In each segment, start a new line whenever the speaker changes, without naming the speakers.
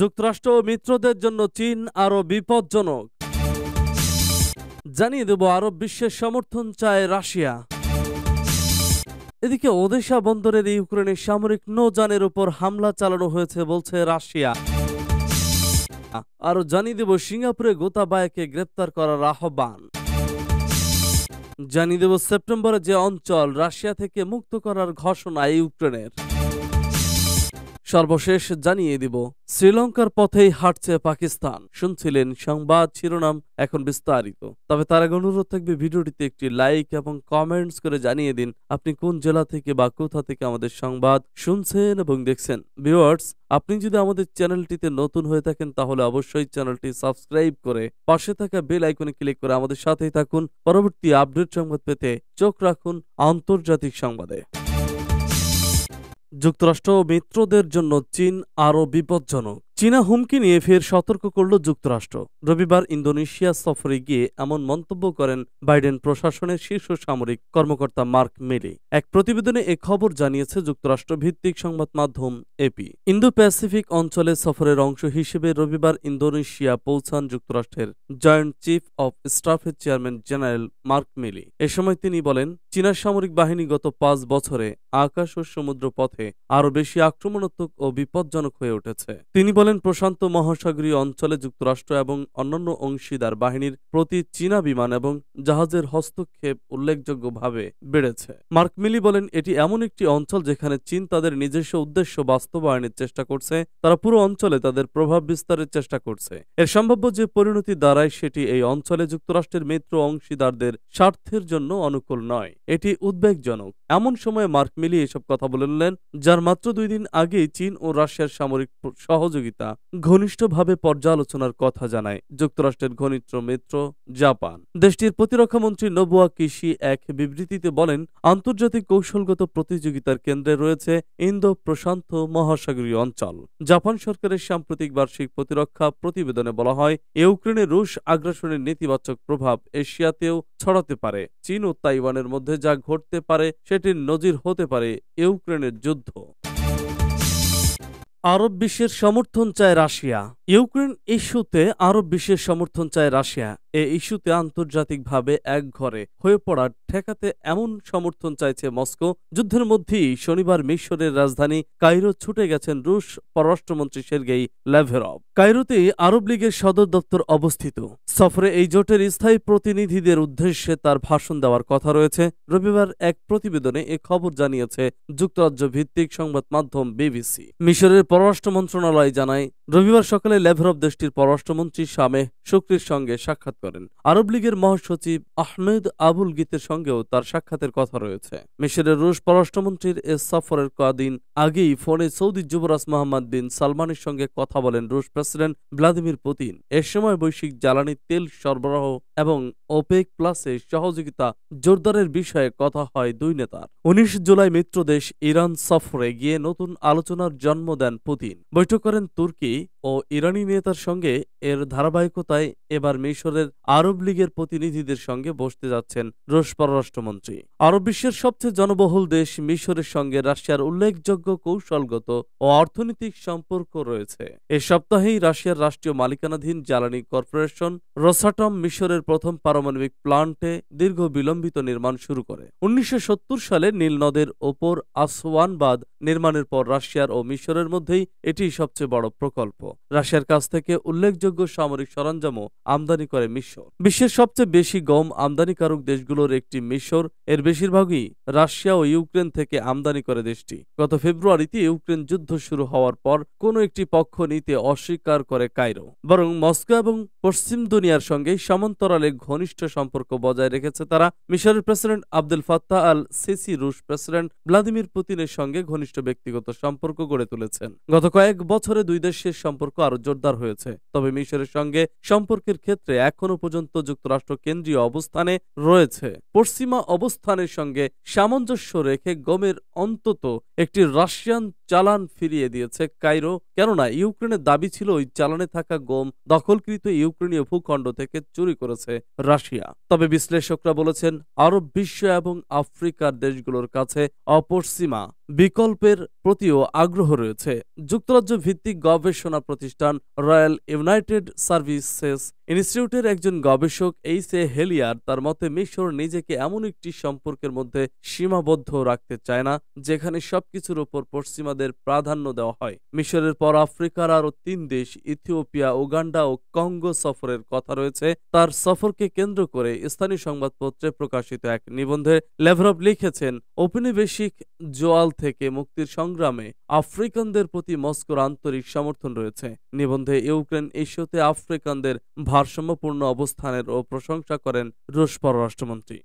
যুক্তরাষ্ট্র মিত্রদের জন্য চীন আরও বিপজ্জনক জানিয়ে দেব আরব বিশ্বের সমর্থন চায় রাশিয়া এদিকে ওদেশা বন্দরের ইউক্রেনের সামরিক নৌযানের উপর হামলা চালানো হয়েছে বলছে রাশিয়া আরও জানিয়ে দেব সিঙ্গাপুরে গোতাবায়কে গ্রেপ্তার করার আহ্বান জানিয়ে দেব সেপ্টেম্বরে যে অঞ্চল রাশিয়া থেকে মুক্ত করার ঘোষণা ইউক্রেনের সর্বশেষ জানিয়ে দিব শ্রীলঙ্কার পথেই হাঁটছে পাকিস্তান শুনছিলেন সংবাদ শিরোনাম এখন বিস্তারিত তবে তার আগে অনুরোধ থাকবে ভিডিওটিতে একটি লাইক এবং কমেন্টস করে জানিয়ে দিন আপনি কোন জেলা থেকে বা কোথা থেকে আমাদের সংবাদ শুনছেন এবং দেখছেন ভিউয়ার্স আপনি যদি আমাদের চ্যানেলটিতে নতুন হয়ে থাকেন তাহলে অবশ্যই চ্যানেলটি সাবস্ক্রাইব করে পাশে থাকা বেল আইকনে ক্লিক করে আমাদের সাথেই থাকুন পরবর্তী আপডেট সংবাদ পেতে চোখ রাখুন আন্তর্জাতিক সংবাদে যুক্তরাষ্ট্র মিত্রদের জন্য চীন আরও বিপজ্জনক চীনা হুমকি নিয়ে ফের সতর্ক করল যুক্তরাষ্ট্র রবিবার ইন্দোনেশিয়া সফরে গিয়ে এমন মন্তব্য করেন বাইডেন প্রশাসনের শীর্ষ সামরিক কর্মকর্তা মার্ক মেলি এক প্রতিবেদনে এ খবর জানিয়েছে যুক্তরাষ্ট্র ভিত্তিক সংবাদ মাধ্যম এপি ইন্দো প্যাসিফিক অঞ্চলে সফরের অংশ হিসেবে রবিবার ইন্দোনেশিয়া পৌঁছান যুক্তরাষ্ট্রের জয়েন্ট চিফ অব স্টাফের চেয়ারম্যান জেনারেল মার্ক মেলি এ সময় তিনি বলেন চীনা সামরিক বাহিনী গত পাঁচ বছরে আকাশ ও সমুদ্র পথে আরও বেশি আক্রমণাত্মক ও বিপজ্জনক হয়ে উঠেছে তিনি বলেন বলেন প্রশান্ত মহাসাগরীয় অঞ্চলে যুক্তরাষ্ট্র এবং অন্যান্য অংশীদার বাহিনীর প্রতি চীনা বিমান এবং জাহাজের হস্তক্ষেপ উল্লেখযোগ্যভাবে বেড়েছে মার্ক মিলি বলেন এটি এমন একটি অঞ্চল যেখানে চীন তাদের নিজস্ব উদ্দেশ্য বাস্তবায়নের চেষ্টা করছে তারা পুরো অঞ্চলে তাদের প্রভাব বিস্তারের চেষ্টা করছে এর সম্ভাব্য যে পরিণতি দাঁড়ায় সেটি এই অঞ্চলে যুক্তরাষ্ট্রের মিত্র অংশীদারদের স্বার্থের জন্য অনুকূল নয় এটি উদ্বেগজনক এমন সময়ে মার্ক মিলি এসব কথা বললেন যার মাত্র দুই দিন আগেই চীন ও রাশিয়ার সামরিক সহযোগিতা নেতা ঘনিষ্ঠভাবে পর্যালোচনার কথা জানায় যুক্তরাষ্ট্রের ঘনিষ্ঠ মিত্র জাপান দেশটির প্রতিরক্ষামন্ত্রী নবুয়া কিশি এক বিবৃতিতে বলেন আন্তর্জাতিক কৌশলগত প্রতিযোগিতার কেন্দ্রে রয়েছে ইন্দো প্রশান্ত মহাসাগরীয় অঞ্চল জাপান সরকারের সাম্প্রতিক বার্ষিক প্রতিরক্ষা প্রতিবেদনে বলা হয় ইউক্রেনে রুশ আগ্রাসনের নেতিবাচক প্রভাব এশিয়াতেও ছড়াতে পারে চীন ও তাইওয়ানের মধ্যে যা ঘটতে পারে সেটির নজির হতে পারে ইউক্রেনের যুদ্ধ আরব বিশ্বের সমর্থন চায় রাশিয়া ইউক্রেন ইস্যুতে আরব বিশ্বের সমর্থন চায় রাশিয়া এ ইস্যুতে আন্তর্জাতিকভাবে এক ঘরে হয়ে পড়ার ঠেকাতে এমন সমর্থন চাইছে মস্কো যুদ্ধের মধ্যেই শনিবার মিশরের রাজধানী কাইরো ছুটে গেছেন রুশ পররাষ্ট্রমন্ত্রী সের্গেই ল্যাভেরভ কাইরোতে আরব লীগের সদর দপ্তর অবস্থিত সফরে এই জোটের স্থায়ী প্রতিনিধিদের উদ্দেশ্যে তার ভাষণ দেওয়ার কথা রয়েছে রবিবার এক প্রতিবেদনে এ খবর জানিয়েছে যুক্তরাজ্য ভিত্তিক সংবাদ মাধ্যম বিবিসি মিশরের পররাষ্ট্র মন্ত্রণালয় জানায় রবিবার সকালে ল্যাভেরভ দেশটির পররাষ্ট্রমন্ত্রী শামে শুক্রির সঙ্গে সাক্ষাৎ করে করেন আরব লীগের মহাসচিব আহমেদ আবুল গীতের সঙ্গেও তার সাক্ষাতের কথা রয়েছে মিশরের রুশ পররাষ্ট্রমন্ত্রীর এ সফরের কদিন আগেই ফোনে সৌদি যুবরাজ মোহাম্মদ বিন সালমানের সঙ্গে কথা বলেন রুশ প্রেসিডেন্ট ভ্লাদিমির পুতিন এ সময় বৈশ্বিক জ্বালানি তেল সরবরাহ এবং ওপেক প্লাসে সহযোগিতা জোরদারের বিষয়ে কথা হয় দুই নেতার উনিশ জুলাই মিত্রদেশ ইরান সফরে গিয়ে নতুন আলোচনার জন্ম দেন পুতিন বৈঠক করেন তুর্কি ও ইরানি নেতার সঙ্গে এর ধারাবাহিকতায় এবার মিশরের আরব লীগের প্রতিনিধিদের সঙ্গে বসতে যাচ্ছেন রুশ পররাষ্ট্রমন্ত্রী আরব বিশ্বের সবচেয়ে জনবহুল দেশ মিশরের সঙ্গে রাশিয়ার উল্লেখযোগ্য কৌশলগত ও অর্থনৈতিক সম্পর্ক রয়েছে এ সপ্তাহেই রাশিয়ার রাষ্ট্রীয় মালিকানাধীন জ্বালানি কর্পোরেশন রোসাটম মিশরের প্রথম পারমাণবিক প্লান্টে দীর্ঘ বিলম্বিত নির্মাণ শুরু করে উনিশশো সালে নীল নদের ওপর আসওয়ান নির্মাণের পর রাশিয়ার ও মিশরের মধ্যেই এটি সবচেয়ে বড় প্রকল্প রাশিয়ার কাছ থেকে উল্লেখযোগ্য সামরিক সরঞ্জামও আমদানি করে মিশর বিশ্বের সবচেয়ে বেশি গম আমদানিকারক দেশগুলোর একটি মিশর এর বেশিরভাগই রাশিয়া ও ইউক্রেন থেকে আমদানি করে দেশটি গত ফেব্রুয়ারিতে ইউক্রেন যুদ্ধ শুরু হওয়ার পর কোনো একটি পক্ষ নিতে অস্বীকার করে কায়রো বরং মস্কো এবং পশ্চিম দুনিয়ার সঙ্গে সমান্তরালে ঘনিষ্ঠ সম্পর্ক বজায় রেখেছে তারা মিশরের president Abdel Fattah al Sisi রুশ প্রেসিডেন্ট ভ্লাদিমির পুতিনের সঙ্গে ঘনিষ্ঠ ব্যক্তিগত সম্পর্ক গড়ে তুলেছেন গত কয়েক বছরে দুই দেশের সম্পর্ক সম্পর্ক আরও জোরদার হয়েছে তবে মিশরের সঙ্গে সম্পর্কের ক্ষেত্রে এখনও পর্যন্ত যুক্তরাষ্ট্র কেন্দ্রীয় অবস্থানে রয়েছে পশ্চিমা অবস্থানের সঙ্গে সামঞ্জস্য রেখে গমের অন্তত একটি রাশিয়ান চালান ফিরিয়ে দিয়েছে কাইরো কেননা ইউক্রেনের দাবি ছিল ওই চালানে থাকা গম দখলকৃত ইউক্রেনীয় ভূখণ্ড থেকে চুরি করেছে রাশিয়া তবে বিশ্লেষকরা বলেছেন আরব বিশ্ব এবং আফ্রিকার দেশগুলোর কাছে অপশ্চিমা বিকল্পের প্রতিও আগ্রহ রয়েছে যুক্তরাজ্য ভিত্তিক গবেষণা প্রতিষ্ঠান রয়্যাল ইউনাইটেড সার্ভিসেস ইনস্টিটিউটের একজন গবেষক এই সে হেলিয়ার তার মতে মিশর নিজেকে এমন একটি সম্পর্কের মধ্যে সীমাবদ্ধ রাখতে চায় না যেখানে সবকিছুর ওপর পশ্চিমাদের প্রাধান্য দেওয়া হয় মিশরের পর আফ্রিকার আরও তিন দেশ ইথিওপিয়া উগান্ডা ও কঙ্গো সফরের কথা রয়েছে তার সফরকে কেন্দ্র করে স্থানীয় সংবাদপত্রে প্রকাশিত এক নিবন্ধে লেভরভ লিখেছেন ঔপনিবেশিক জোয়াল থেকে মুক্তির সংগ্রামে আফ্রিকানদের প্রতি মস্কোর আন্তরিক সমর্থন রয়েছে নিবন্ধে ইউক্রেন এশিয়াতে আফ্রিকানদের ভাব ভারসাম্যপূর্ণ অবস্থানের ও প্রশংসা করেন রুশ পররাষ্ট্রমন্ত্রী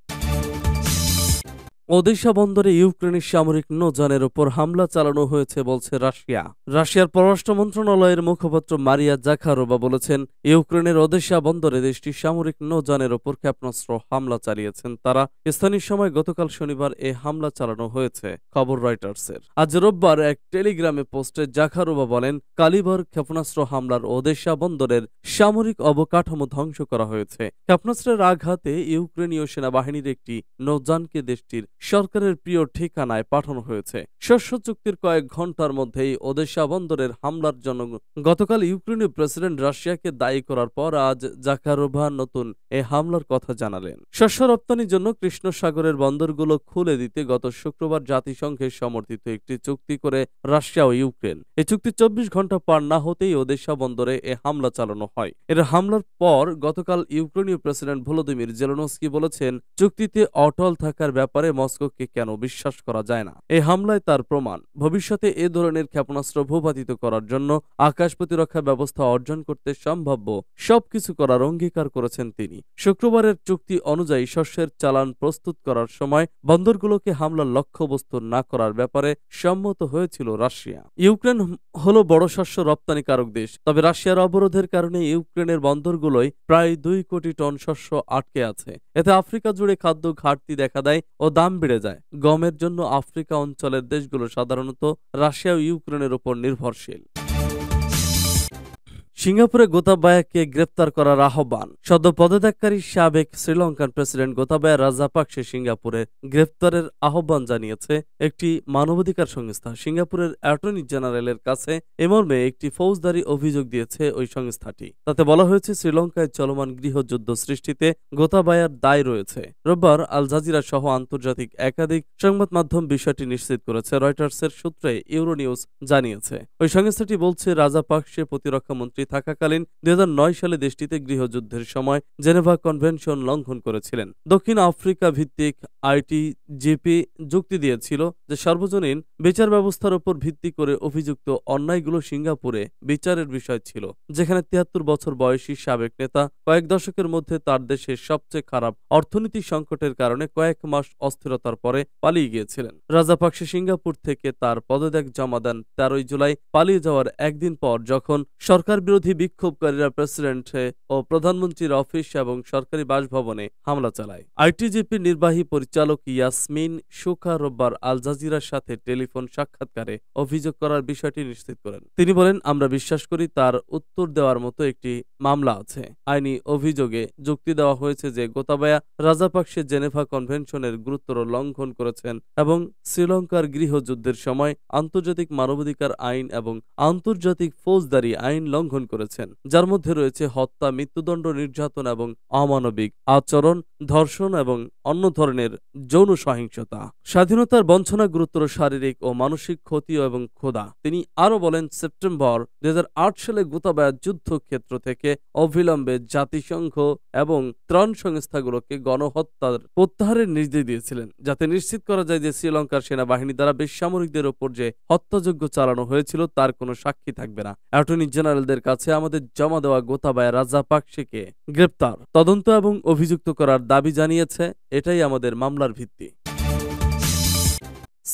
ওদেশা বন্দরে ইউক্রেনের সামরিক নৌযানের ওপর হামলা চালানো হয়েছে বলছে রাশিয়া রাশিয়ার পররাষ্ট্র মন্ত্রণালয়ের মুখপাত্র মারিয়া জাখারোবা বলেছেন ইউক্রেনের ওদেশা বন্দরে দেশটির সামরিক নৌযানের ওপর ক্ষেপণাস্ত্র হামলা চালিয়েছেন তারা স্থানীয় সময় গতকাল শনিবার এ হামলা চালানো হয়েছে খবর রয়টার্সের আজ রোববার এক টেলিগ্রামে পোস্টে জাখারোবা বলেন কালিবর ক্ষেপণাস্ত্র হামলার ওদেশা বন্দরের সামরিক অবকাঠামো ধ্বংস করা হয়েছে ক্ষেপণাস্ত্রের আঘাতে ইউক্রেনীয় সেনাবাহিনীর একটি নৌযানকে দেশটির সরকারের প্রিয় ঠিকানায় পাঠানো হয়েছে শস্য চুক্তির কয়েক ঘন্টার মধ্যেই ওদেশা বন্দরের হামলার জন্য গতকাল ইউক্রেনীয় প্রেসিডেন্ট রাশিয়াকে দায়ী করার পর আজ জাকারোভা নতুন এ হামলার কথা জানালেন শস্য রপ্তানির জন্য কৃষ্ণ সাগরের বন্দরগুলো খুলে দিতে গত শুক্রবার জাতিসংঘের সমর্থিত একটি চুক্তি করে রাশিয়া ও ইউক্রেন এই চুক্তি চব্বিশ ঘন্টা পার না হতেই ওদেশা বন্দরে এ হামলা চালানো হয় এর হামলার পর গতকাল ইউক্রেনীয় প্রেসিডেন্ট ভলোদিমির জেলোনস্কি বলেছেন চুক্তিতে অটল থাকার ব্যাপারে মস দামাস্ককে কেন বিশ্বাস করা যায় না এই হামলায় তার প্রমাণ ভবিষ্যতে এ ধরনের ক্ষেপণাস্ত্র ভূপাতিত করার জন্য আকাশ প্রতিরক্ষা ব্যবস্থা অর্জন করতে সম্ভাব্য সবকিছু করার অঙ্গীকার করেছেন তিনি শুক্রবারের চুক্তি অনুযায়ী শস্যের চালান প্রস্তুত করার সময় বন্দরগুলোকে হামলার লক্ষ্যবস্তু না করার ব্যাপারে সম্মত হয়েছিল রাশিয়া ইউক্রেন হল বড় শস্য রপ্তানিকারক দেশ তবে রাশিয়ার অবরোধের কারণে ইউক্রেনের বন্দরগুলোয় প্রায় দুই কোটি টন শস্য আটকে আছে এতে আফ্রিকা জুড়ে খাদ্য ঘাটতি দেখা দেয় ও দাম বেড়ে যায় গমের জন্য আফ্রিকা অঞ্চলের দেশগুলো সাধারণত রাশিয়া ও ইউক্রেনের উপর নির্ভরশীল সিঙ্গাপুরে গোতাবায়াকে গ্রেপ্তার করার আহ্বান সদ্য পদত্যাগকারী সাবেক শ্রীলঙ্কান প্রেসিডেন্ট গোতাবায়া রাজাপাকসে সিঙ্গাপুরে গ্রেপ্তারের আহ্বান জানিয়েছে একটি মানবাধিকার সংস্থা সিঙ্গাপুরের অ্যাটর্নি জেনারেলের কাছে এমর্মে একটি ফৌজদারি অভিযোগ দিয়েছে ওই সংস্থাটি তাতে বলা হয়েছে শ্রীলঙ্কায় চলমান গৃহযুদ্ধ সৃষ্টিতে গোতাবায়ার দায় রয়েছে রোববার আল জাজিরা সহ আন্তর্জাতিক একাধিক সংবাদ মাধ্যম বিষয়টি নিশ্চিত করেছে রয়টার্সের সূত্রে ইউরোনিউজ জানিয়েছে ওই সংস্থাটি বলছে রাজাপাকসে প্রতিরক্ষা মন্ত্রী থাকাকালীন দুই সালে দেশটিতে গৃহযুদ্ধের সময় জেনেভা কনভেনশন লঙ্ঘন করেছিলেন দক্ষিণ আফ্রিকা ভিত্তিক আইটি জেপি যুক্তি দিয়েছিল যে সর্বজনীন বিচার ব্যবস্থার উপর ভিত্তি করে অভিযুক্ত অন্যায়গুলো সিঙ্গাপুরে বিচারের বিষয় ছিল যেখানে তিয়াত্তর বছর বয়সী সাবেক নেতা কয়েক দশকের মধ্যে তার দেশের সবচেয়ে খারাপ অর্থনীতি সংকটের কারণে কয়েক মাস অস্থিরতার পরে পালিয়ে গিয়েছিলেন রাজাপাকসে সিঙ্গাপুর থেকে তার পদত্যাগ জমা দেন তেরোই জুলাই পালিয়ে যাওয়ার একদিন পর যখন সরকার বিরোধী বিক্ষোভকারীরা প্রেসিডেন্ট ও প্রধানমন্ত্রীর অফিস এবং সরকারি বাসভবনে হামলা চালায় আইটিজেপির নির্বাহী পরিচালক ইয়াসমিন শুখা রোববার আল জাজিরার সাথে টেলিফোন সাক্ষাৎকারে অভিযোগ করার বিষয়টি নিশ্চিত করেন তিনি বলেন আমরা বিশ্বাস করি তার উত্তর দেওয়ার মতো একটি মামলা আছে আইনি অভিযোগে যুক্তি দেওয়া হয়েছে যে গোতাবায়া রাজাপাকসে জেনেভা কনভেনশনের গুরুত্বর লঙ্ঘন করেছেন এবং শ্রীলঙ্কার গৃহযুদ্ধের সময় আন্তর্জাতিক মানবাধিকার আইন এবং আন্তর্জাতিক ফৌজদারি আইন লঙ্ঘন করেছেন যার মধ্যে রয়েছে হত্যা মৃত্যুদণ্ড নির্যাতন এবং অমানবিক আচরণ ধর্ষণ এবং অন্য ধরনের যৌন সহিংসতা স্বাধীনতার বঞ্চনা গুরুতর শারীরিক ও মানসিক ক্ষতি এবং ক্ষোধা তিনি আরও বলেন সেপ্টেম্বর দুই সালে গোতাবায়া যুদ্ধক্ষেত্র থেকে অবিলম্বে জাতিসংঘ এবং ত্রাণ সংস্থাগুলোকে গণহত্যার প্রত্যাহারের নির্দেশ দিয়েছিলেন যাতে নিশ্চিত করা যায় যে শ্রীলঙ্কার সেনাবাহিনী দ্বারা বেসামরিকদের ওপর যে হত্যাযোগ্য চালানো হয়েছিল তার কোনো সাক্ষী থাকবে না অ্যাটর্নি জেনারেলদের কাছে আমাদের জমা দেওয়া গোতাবায়া রাজা পাকশেকে গ্রেপ্তার তদন্ত এবং অভিযুক্ত করার দাবি জানিয়েছে এটাই আমাদের মামলা মামলার ভিত্তি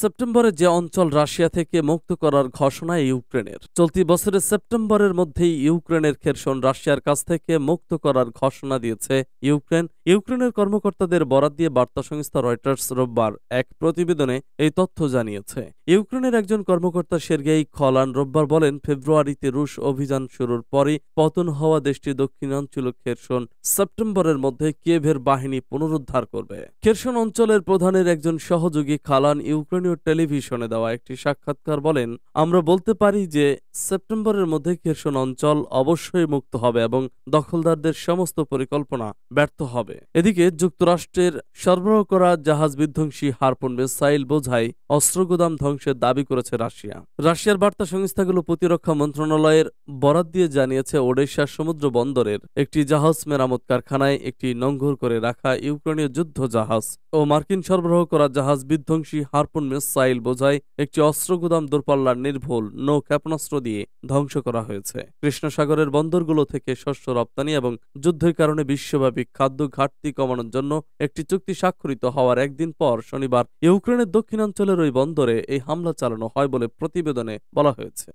সেপ্টেম্বরে যে অঞ্চল রাশিয়া থেকে মুক্ত করার ঘোষণা ইউক্রেনের চলতি বছরের সেপ্টেম্বরের মধ্যেই ইউক্রেনের খেরসন রাশিয়ার কাছ থেকে মুক্ত করার ঘোষণা দিয়েছে ইউক্রেন ইউক্রেনের কর্মকর্তাদের বরাদ দিয়ে বার্তা সংস্থা রয়টার্স রোববার এক প্রতিবেদনে এই তথ্য জানিয়েছে ইউক্রেনের একজন কর্মকর্তা সের্গেই খলান রোববার বলেন ফেব্রুয়ারিতে রুশ অভিযান শুরুর পরই পতন হওয়া দেশটির দক্ষিণাঞ্চল খেরসন সেপ্টেম্বরের মধ্যে কেভের বাহিনী পুনরুদ্ধার করবে খেরসন অঞ্চলের প্রধানের একজন সহযোগী খালান ইউক্রেন স্থানীয় টেলিভিশনে দেওয়া একটি সাক্ষাৎকার বলেন আমরা বলতে পারি যে সেপ্টেম্বরের মধ্যে কেরসন অঞ্চল অবশ্যই মুক্ত হবে এবং দখলদারদের সমস্ত পরিকল্পনা ব্যর্থ হবে এদিকে যুক্তরাষ্ট্রের সরবরাহ করা জাহাজ বিধ্বংসী হারপন মিসাইল বোঝাই অস্ত্রগোদাম ধ্বংসের দাবি করেছে রাশিয়া রাশিয়ার বার্তা সংস্থাগুলো প্রতিরক্ষা মন্ত্রণালয়ের বরাত দিয়ে জানিয়েছে ওডেশার সমুদ্র বন্দরের একটি জাহাজ মেরামত কারখানায় একটি নঙ্গর করে রাখা ইউক্রেনীয় যুদ্ধ জাহাজ ও মার্কিন সরবরাহ করা জাহাজ বিধ্বংসী হারপুন মিসাইল বোঝায় একটি অস্ত্র গুদাম দূরপাল্লার নির্ভুল নৌ ক্ষেপণাস্ত্র দিয়ে ধ্বংস করা হয়েছে কৃষ্ণসাগরের বন্দরগুলো থেকে শস্য রপ্তানি এবং যুদ্ধের কারণে বিশ্বব্যাপী খাদ্য ঘাটতি কমানোর জন্য একটি চুক্তি স্বাক্ষরিত হওয়ার একদিন পর শনিবার ইউক্রেনের দক্ষিণাঞ্চলের ওই বন্দরে এই হামলা চালানো হয় বলে প্রতিবেদনে বলা হয়েছে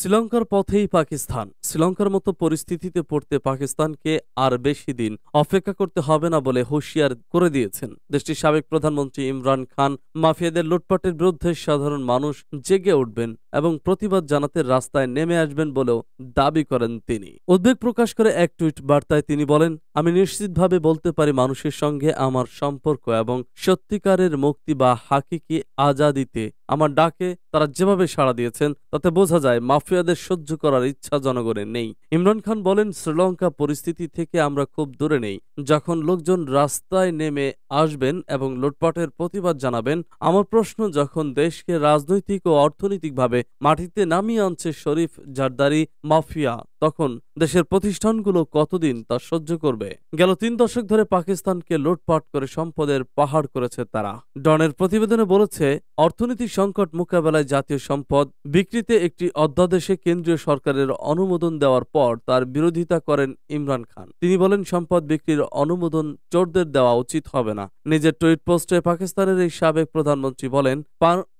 শ্রীলঙ্কার পথেই পাকিস্তান শ্রীলঙ্কার মতো পরিস্থিতিতে পড়তে পাকিস্তানকে আর বেশি দিন অপেক্ষা করতে হবে না বলে হুঁশিয়ার করে দিয়েছেন দেশটির সাবেক প্রধানমন্ত্রী ইমরান খান মাফিয়াদের লুটপাটের বিরুদ্ধে সাধারণ মানুষ জেগে উঠবেন এবং প্রতিবাদ জানাতে রাস্তায় নেমে আসবেন বলেও দাবি করেন তিনি উদ্বেগ প্রকাশ করে এক টুইট বার্তায় তিনি বলেন আমি নিশ্চিতভাবে বলতে পারি মানুষের সঙ্গে আমার সম্পর্ক এবং সত্যিকারের মুক্তি বা হাকিকি আজাদিতে আমার ডাকে তারা যেভাবে সাড়া দিয়েছেন তাতে বোঝা যায় মাফিয়াদের সহ্য করার ইচ্ছা জনগণের নেই ইমরান খান বলেন শ্রীলঙ্কা পরিস্থিতি থেকে আমরা খুব দূরে নেই যখন লোকজন রাস্তায় নেমে আসবেন এবং লুটপাটের প্রতিবাদ জানাবেন আমার প্রশ্ন যখন দেশকে রাজনৈতিক ও অর্থনৈতিকভাবে মাটিতে নামিয়ে আনছে শরীফ জারদারি মাফিয়া তখন দেশের প্রতিষ্ঠানগুলো কতদিন তা সহ্য করবে গেল তিন দশক ধরে পাকিস্তানকে লুটপাট করে সম্পদের পাহাড় করেছে তারা ডনের প্রতিবেদনে বলেছে অর্থনৈতিক সংকট মোকাবেলায় জাতীয় সম্পদ বিক্রিতে একটি অধ্যাদেশে কেন্দ্রীয় সরকারের অনুমোদন দেওয়ার পর তার বিরোধিতা করেন ইমরান খান তিনি বলেন সম্পদ বিক্রির অনুমোদন চোরদের দেওয়া উচিত হবে না নিজের টুইট পোস্টে পাকিস্তানের এই সাবেক প্রধানমন্ত্রী বলেন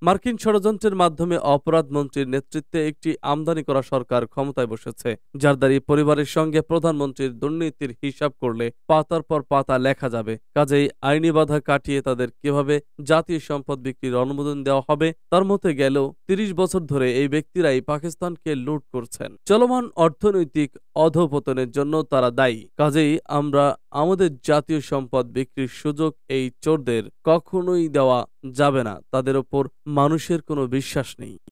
মার্কিন ষড়যন্ত্রের মাধ্যমে অপরাধ মন্ত্রীর নেতৃত্বে একটি আমদানি করা সরকার ক্ষমতায় বসেছে জারদারি পরিবারের সঙ্গে প্রধানমন্ত্রীর দুর্নীতির হিসাব করলে পাতার পর পাতা লেখা যাবে কাজেই আইনি বাধা কাটিয়ে তাদের কিভাবে জাতীয় সম্পদ বিক্রির অনুমোদন দেওয়া হবে তার মতে গেলেও তিরিশ বছর ধরে এই ব্যক্তিরাই পাকিস্তানকে লুট করছেন চলমান অর্থনৈতিক অধপতনের জন্য তারা দায়ী কাজেই আমরা আমাদের জাতীয় সম্পদ বিক্রির সুযোগ এই চোরদের কখনোই দেওয়া যাবে না তাদের ওপর মানুষের কোনো বিশ্বাস নেই